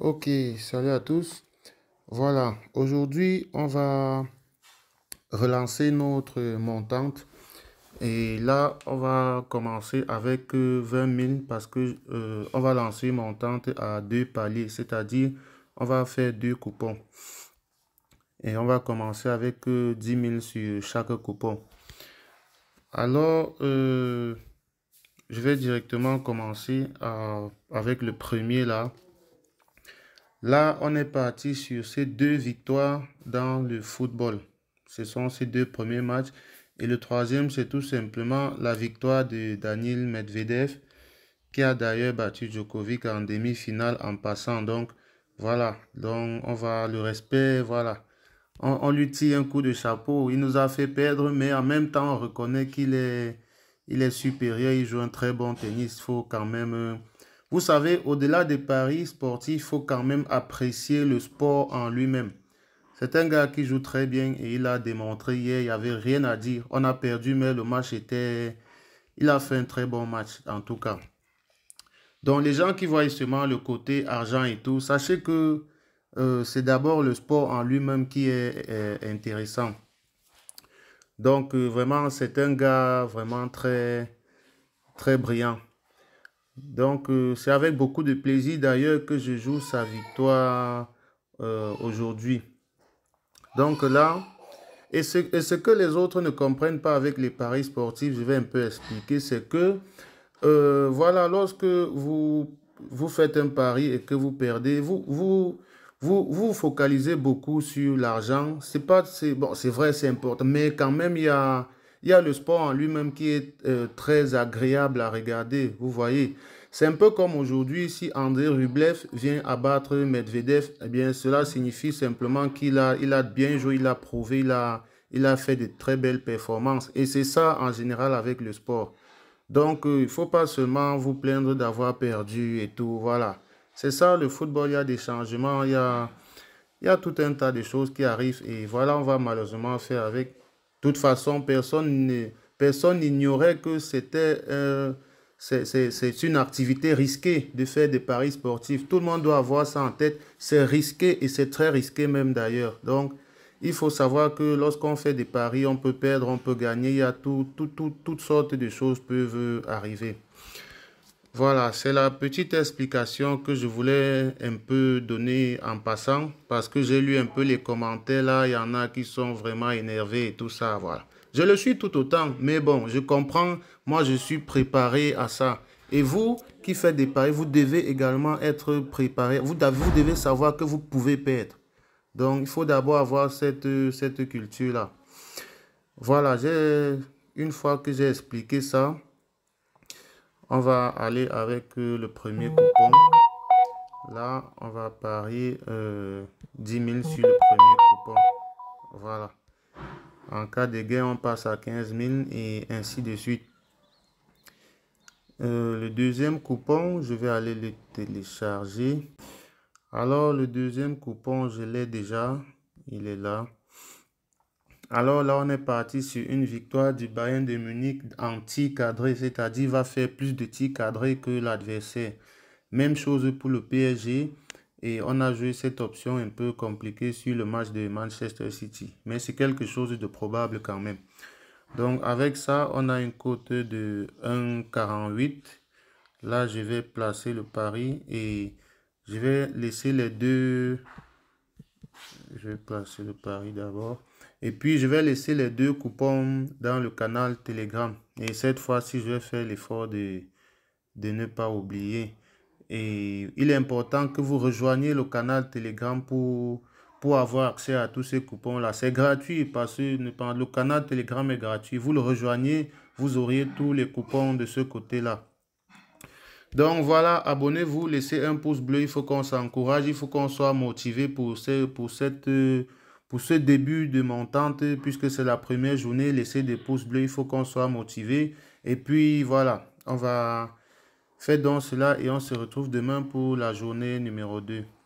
Ok, salut à tous. Voilà, aujourd'hui, on va relancer notre montante. Et là, on va commencer avec 20 euh, 000 parce que euh, on va lancer montante à deux paliers, c'est-à-dire on va faire deux coupons. Et on va commencer avec 10 euh, 000 sur chaque coupon. Alors, je vais directement commencer avec le premier là. Là, on est parti sur ces deux victoires dans le football. Ce sont ces deux premiers matchs. Et le troisième, c'est tout simplement la victoire de Daniel Medvedev, qui a d'ailleurs battu Djokovic en demi-finale en passant. Donc, voilà. Donc, on va le respect, voilà. On, lui tire un coup de chapeau. Il nous a fait perdre, mais en même temps, on reconnaît qu'il est, il est supérieur. Il joue un très bon tennis. Il faut quand même euh, vous savez, au-delà des paris sportifs, il faut quand même apprécier le sport en lui-même. C'est un gars qui joue très bien et il a démontré hier, il n'y avait rien à dire. On a perdu, mais le match était... Il a fait un très bon match, en tout cas. Donc les gens qui voient seulement le côté argent et tout, sachez que euh, c'est d'abord le sport en lui-même qui est, intéressant. Donc euh, vraiment, c'est un gars vraiment très, très brillant. Donc, euh, c'est avec beaucoup de plaisir d'ailleurs que je joue sa victoire euh, aujourd'hui. Donc là, et ce, et ce, que les autres ne comprennent pas avec les paris sportifs, je vais un peu expliquer, c'est que, euh, voilà, lorsque vous, vous faites un pari et que vous perdez, vous vous, vous, vous focalisez beaucoup sur l'argent. C'est pas, c'est bon, c'est vrai, c'est important, mais quand même, il y a il y a le sport en lui-même qui est euh, très agréable à regarder, vous voyez. C'est un peu comme aujourd'hui, si André Rublev vient abattre Medvedev, eh bien, cela signifie simplement qu'il a, il a bien joué, il a prouvé, il a, il a fait de très belles performances. Et c'est ça, en général, avec le sport. Donc, euh, il ne faut pas seulement vous plaindre d'avoir perdu et tout, voilà. C'est ça, le football, il y a des changements, il y a, il y a tout un tas de choses qui arrivent. Et voilà, on va malheureusement faire avec toute façon, personne n'ignorait que c'était euh, c'est une activité risquée de faire des paris sportifs. Tout le monde doit avoir ça en tête. C'est risqué et c'est très risqué même d'ailleurs. Donc, il faut savoir que lorsqu'on fait des paris, on peut perdre, on peut gagner. Il y a tout, toutes sortes de choses peuvent arriver. Voilà, c'est la petite explication que je voulais un peu donner en passant parce que j'ai lu un peu les commentaires là, il y en a qui sont vraiment énervés et tout ça, voilà. Je le suis tout autant, mais bon, je comprends, moi je suis préparé à ça. Et vous qui faites des paris, vous devez également être préparé, vous, devez savoir que vous pouvez perdre. Donc il faut d'abord avoir cette, cette culture là. Voilà, j'ai une fois que j'ai expliqué ça, on va aller avec euh, le premier coupon. Là, on va parier euh, 10 000 sur le premier coupon. Voilà. En cas de gain, on passe à 15 000 et ainsi de suite. Euh, le deuxième coupon, je vais aller le télécharger. Alors, le deuxième coupon, je l'ai déjà. Il est là. Alors là, on est parti sur une victoire du Bayern de Munich en tir cadré, c'est-à-dire va faire plus de tirs cadrés que l'adversaire. Même chose pour le PSG. Et on a joué cette option un peu compliquée sur le match de Manchester City. Mais c'est quelque chose de probable quand même. Donc avec ça, on a une cote de 1,48. Là, je vais placer le pari et je vais laisser les deux. Je vais placer le pari d'abord. Et puis, je vais laisser les deux coupons dans le canal Telegram. Et cette fois-ci, je vais faire l'effort de, de ne pas oublier. Et il est important que vous rejoigniez le canal Telegram pour, pour avoir accès à tous ces coupons-là. C'est gratuit parce que le canal Telegram est gratuit. Vous le rejoignez, vous auriez tous les coupons de ce côté-là. Donc voilà, abonnez-vous, laissez un pouce bleu, il faut qu'on s'encourage, il faut qu'on soit motivé pour, pour cette... Euh, pour ce début de montante, puisque c'est la première journée, laissez des pouces bleus, il faut qu'on soit motivé. Et puis voilà, on va faire donc cela et on se retrouve demain pour la journée numéro 2.